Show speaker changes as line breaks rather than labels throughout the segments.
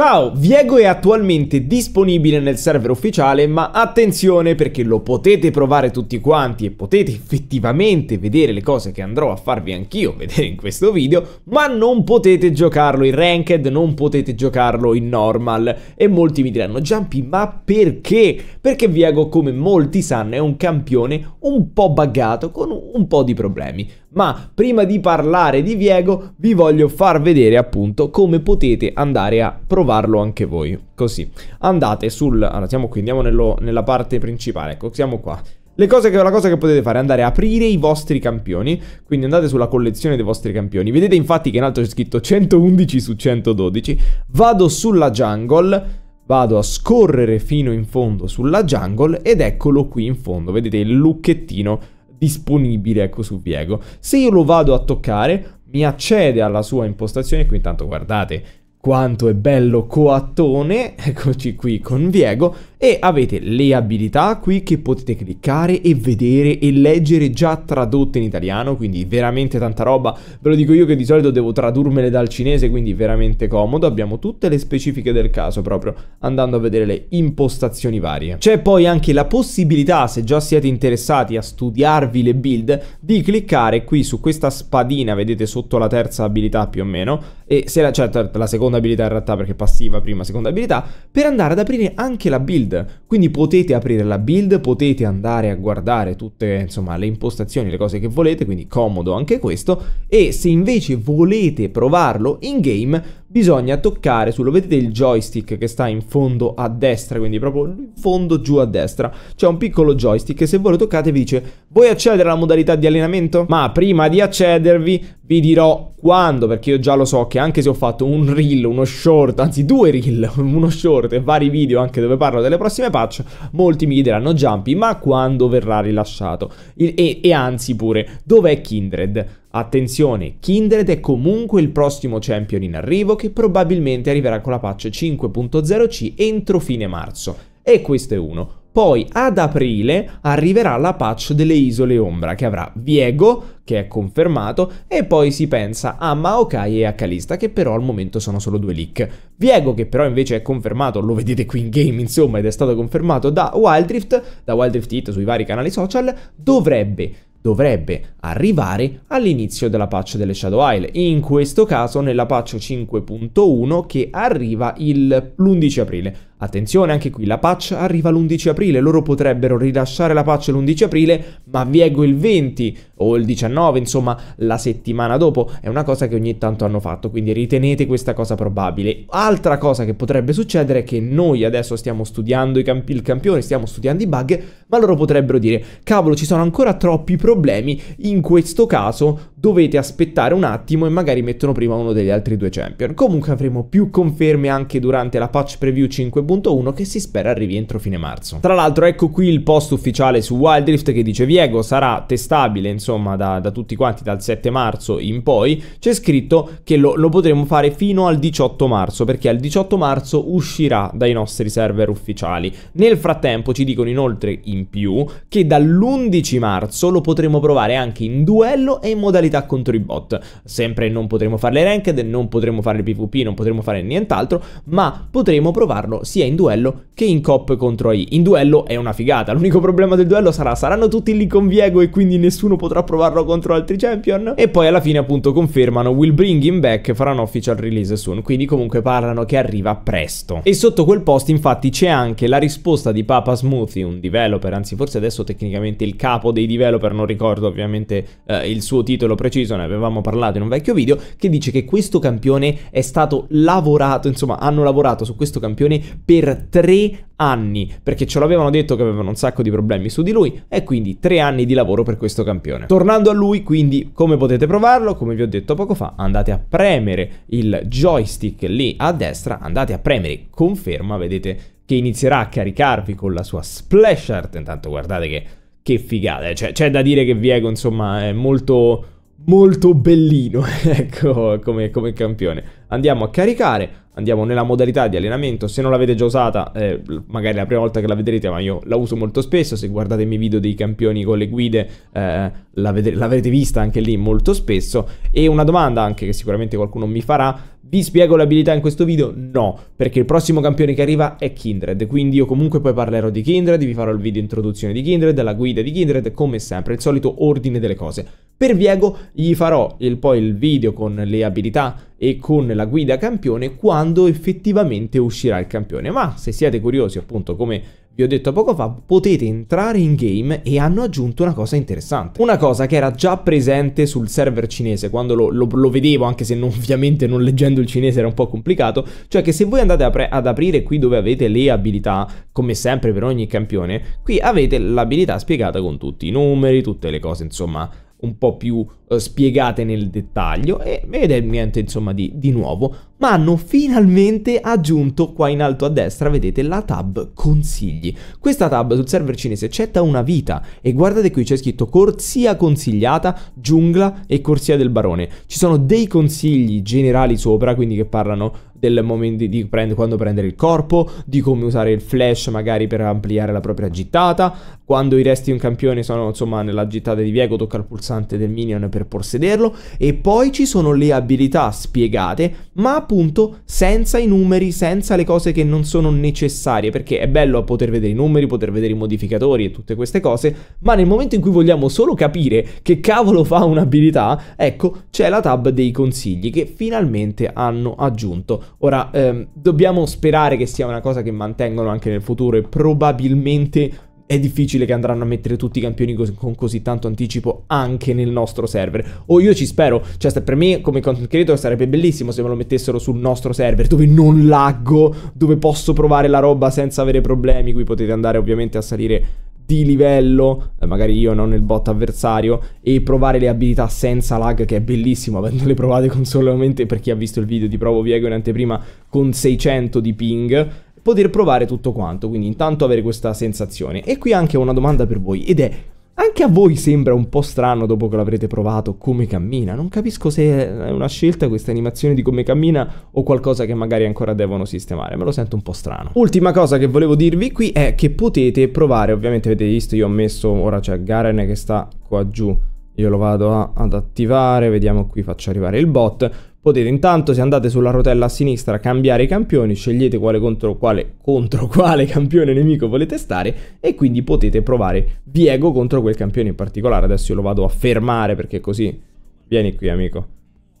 Ciao, Viego è attualmente disponibile nel server ufficiale, ma attenzione perché lo potete provare tutti quanti e potete effettivamente vedere le cose che andrò a farvi anch'io vedere in questo video, ma non potete giocarlo in ranked, non potete giocarlo in normal e molti mi diranno "Jumpy, ma perché?". Perché Viego, come molti sanno, è un campione un po' buggato con un po' di problemi. Ma prima di parlare di Viego, vi voglio far vedere appunto come potete andare a provare provarlo anche voi. Così, andate sul... Allora, siamo qui, andiamo nello, nella parte principale, ecco, siamo qua. Le cose che, la cosa che potete fare è andare a aprire i vostri campioni, quindi andate sulla collezione dei vostri campioni. Vedete infatti che in alto c'è scritto 111 su 112. Vado sulla jungle, vado a scorrere fino in fondo sulla jungle ed eccolo qui in fondo. Vedete il lucchettino disponibile ecco su Viego. Se io lo vado a toccare mi accede alla sua impostazione, qui intanto guardate quanto è bello coattone, eccoci qui con Viego, e avete le abilità qui che potete cliccare e vedere e leggere già tradotte in italiano, quindi veramente tanta roba, ve lo dico io che di solito devo tradurmele dal cinese, quindi veramente comodo, abbiamo tutte le specifiche del caso proprio, andando a vedere le impostazioni varie. C'è poi anche la possibilità, se già siete interessati a studiarvi le build, di cliccare qui su questa spadina, vedete sotto la terza abilità più o meno, e se la, cioè, la seconda seconda abilità in realtà perché passiva, prima, seconda abilità, per andare ad aprire anche la build. Quindi potete aprire la build, potete andare a guardare tutte insomma le impostazioni, le cose che volete, quindi comodo anche questo. E se invece volete provarlo in game, bisogna toccare sullo vedete il joystick che sta in fondo a destra, quindi proprio in fondo giù a destra, c'è un piccolo joystick che se voi lo toccate vi dice vuoi accedere alla modalità di allenamento? Ma prima di accedervi vi dirò quando, perché io già lo so che anche se ho fatto un reel, uno short, anzi due reel, uno short e vari video anche dove parlo delle prossime patch, molti mi chiederanno Jumpy, ma quando verrà rilasciato? e, e anzi pure, dov'è Kindred? Attenzione, Kindred è comunque il prossimo champion in arrivo che probabilmente arriverà con la patch 5.0C entro fine marzo. E questo è uno. Poi ad aprile arriverà la patch delle Isole Ombra che avrà Viego, che è confermato, e poi si pensa a Maokai e a Kalista che però al momento sono solo due leak. Viego che però invece è confermato, lo vedete qui in game insomma ed è stato confermato da Wildrift, da Wildrift Hit sui vari canali social, dovrebbe dovrebbe arrivare all'inizio della patch delle Shadow Isle, in questo caso nella patch 5.1 che arriva l'11 aprile. Attenzione anche qui, la patch arriva l'11 aprile, loro potrebbero rilasciare la patch l'11 aprile, ma viego il 20 o il 19, insomma, la settimana dopo. È una cosa che ogni tanto hanno fatto, quindi ritenete questa cosa probabile. Altra cosa che potrebbe succedere è che noi adesso stiamo studiando camp il campione, stiamo studiando i bug, ma loro potrebbero dire, cavolo, ci sono ancora troppi problemi, in questo caso dovete aspettare un attimo e magari mettono prima uno degli altri due champion. Comunque avremo più conferme anche durante la patch preview 5.1 che si spera arrivi entro fine marzo. Tra l'altro ecco qui il post ufficiale su Wildrift che dice Viego sarà testabile insomma da, da tutti quanti dal 7 marzo in poi, c'è scritto che lo, lo potremo fare fino al 18 marzo perché al 18 marzo uscirà dai nostri server ufficiali. Nel frattempo ci dicono inoltre in più che dall'11 marzo lo potremo provare anche in duello e in modalità modalità contro i bot. Sempre non potremo fare le ranked, non potremo fare il PvP, non potremo fare nient'altro, ma potremo provarlo sia in duello che in cop contro AI. In duello è una figata, l'unico problema del duello sarà saranno tutti lì con Viego e quindi nessuno potrà provarlo contro altri champion e poi alla fine appunto confermano will bring him back farà un official release soon, quindi comunque parlano che arriva presto. E sotto quel post infatti c'è anche la risposta di Papa Smoothie, un developer, anzi forse adesso tecnicamente il capo dei developer, non ricordo ovviamente eh, il suo titolo preciso, ne avevamo parlato in un vecchio video, che dice che questo campione è stato lavorato, insomma hanno lavorato su questo campione per tre anni, perché ce l'avevano detto che avevano un sacco di problemi su di lui, e quindi tre anni di lavoro per questo campione. Tornando a lui, quindi come potete provarlo, come vi ho detto poco fa, andate a premere il joystick lì a destra, andate a premere conferma, vedete che inizierà a caricarvi con la sua splash art, intanto guardate che, che figata, eh. cioè, c'è da dire che Viego insomma è molto molto bellino, ecco, come, come, campione. Andiamo a caricare, andiamo nella modalità di allenamento, se non l'avete già usata, eh, magari è la prima volta che la vedrete, ma io la uso molto spesso, se guardate i miei video dei campioni con le guide eh, l'avrete vista anche lì molto spesso. E una domanda anche che sicuramente qualcuno mi farà, vi spiego l'abilità in questo video? No, perché il prossimo campione che arriva è Kindred, quindi io comunque poi parlerò di Kindred, vi farò il video introduzione di Kindred, la guida di Kindred, come sempre, il solito ordine delle cose. Per Viego gli farò il, poi il video con le abilità e con la guida campione quando effettivamente uscirà il campione, ma se siete curiosi appunto come vi ho detto poco fa, potete entrare in game e hanno aggiunto una cosa interessante. Una cosa che era già presente sul server cinese, quando lo, lo, lo vedevo, anche se non, ovviamente non leggendo il cinese era un po' complicato, cioè che se voi andate ad aprire qui dove avete le abilità, come sempre per ogni campione, qui avete l'abilità spiegata con tutti i numeri, tutte le cose, insomma, un po' più eh, spiegate nel dettaglio e, ed è niente insomma di, di nuovo ma hanno finalmente aggiunto qua in alto a destra vedete la tab consigli questa tab sul server cinese accetta una vita e guardate qui c'è scritto corsia consigliata giungla e corsia del barone ci sono dei consigli generali sopra quindi che parlano del momento di prend quando prendere il corpo, di come usare il flash magari per ampliare la propria gittata, quando i resti di un campione sono insomma nella gittata di Viego tocca il pulsante del minion per per possederlo e poi ci sono le abilità spiegate, ma appunto senza i numeri, senza le cose che non sono necessarie, perché è bello poter vedere i numeri, poter vedere i modificatori e tutte queste cose, ma nel momento in cui vogliamo solo capire che cavolo fa un'abilità, ecco, c'è la tab dei consigli che finalmente hanno aggiunto. Ora, ehm, dobbiamo sperare che sia una cosa che mantengono anche nel futuro e probabilmente è difficile che andranno a mettere tutti i campioni cos- con così tanto anticipo anche nel nostro server. O io ci spero, cioè per me come content creator sarebbe bellissimo se me lo mettessero sul nostro server dove non laggo, dove posso provare la roba senza avere problemi, qui potete andare ovviamente a salire di livello, eh, magari io non il bot avversario, e provare le abilità senza lag, che è bellissimo, avendole provate con solamente, per chi ha visto il video di Provo Viego in anteprima, con 600 di ping, poter provare tutto quanto, quindi intanto avere questa sensazione. E qui anche una domanda per voi, ed è anche a voi sembra un po' strano dopo che l'avrete provato come cammina. Non capisco se è una scelta questa animazione di come cammina o qualcosa che magari ancora devono sistemare. Me lo sento un po' strano. Ultima cosa che volevo dirvi qui è che potete provare, ovviamente avete visto, io ho messo, ora c'è Garen che sta qua giù io lo vado a, ad attivare, vediamo qui, faccio arrivare il bot. Potete intanto, se andate sulla rotella a sinistra, cambiare i campioni, scegliete quale contro quale, contro quale campione nemico volete stare e quindi potete provare Diego contro quel campione in particolare. Adesso io lo vado a fermare perché così... Vieni qui, amico.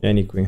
Vieni qui.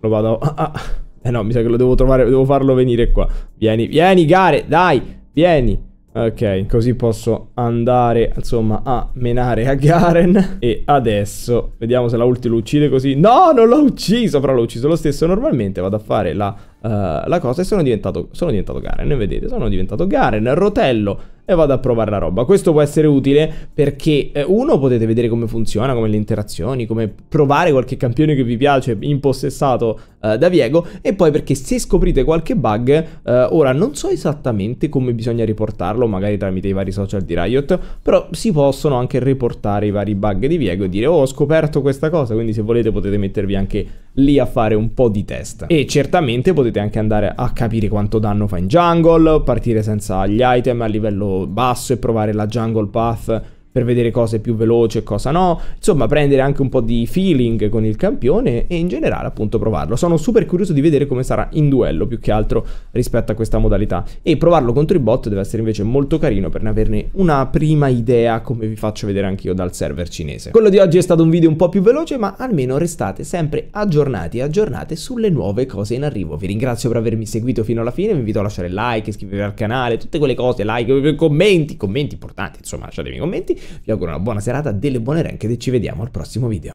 Lo vado a... Ah, ah. Eh no, mi sa che lo devo trovare, devo farlo venire qua. Vieni, vieni, Gare, dai, vieni. Ok, così posso andare, insomma, a menare a Garen. E adesso, vediamo se la ulti lo uccide così. No, non l'ho ucciso, però l'ho ucciso lo stesso. Normalmente vado a fare la, uh, la cosa e sono diventato, sono diventato Garen, vedete? Sono diventato Garen, rotello e vado a provare la roba. Questo può essere utile perché eh, uno potete vedere come funziona, come le interazioni, come provare qualche campione che vi piace impossessato eh, da Viego e poi perché se scoprite qualche bug, eh, ora non so esattamente come bisogna riportarlo, magari tramite i vari social di Riot, però si possono anche riportare i vari bug di Viego e dire "Oh, ho scoperto questa cosa", quindi se volete potete mettervi anche lì a fare un po' di test. E certamente potete anche andare a capire quanto danno fa in jungle, partire senza gli item a livello basso e provare la jungle path per vedere cosa è più veloce e cosa no, insomma prendere anche un po' di feeling con il campione e in generale appunto provarlo. Sono super curioso di vedere come sarà in duello più che altro rispetto a questa modalità e provarlo contro i bot deve essere invece molto carino per averne una prima idea come vi faccio vedere anch'io dal server cinese. Quello di oggi è stato un video un po' più veloce ma almeno restate sempre aggiornati e aggiornate sulle nuove cose in arrivo. Vi ringrazio per avermi seguito fino alla fine, vi invito a lasciare like, iscrivervi al canale, tutte quelle cose, like, commenti, commenti importanti, insomma lasciatemi commenti vi auguro una buona serata, delle buone rank e ci vediamo al prossimo video.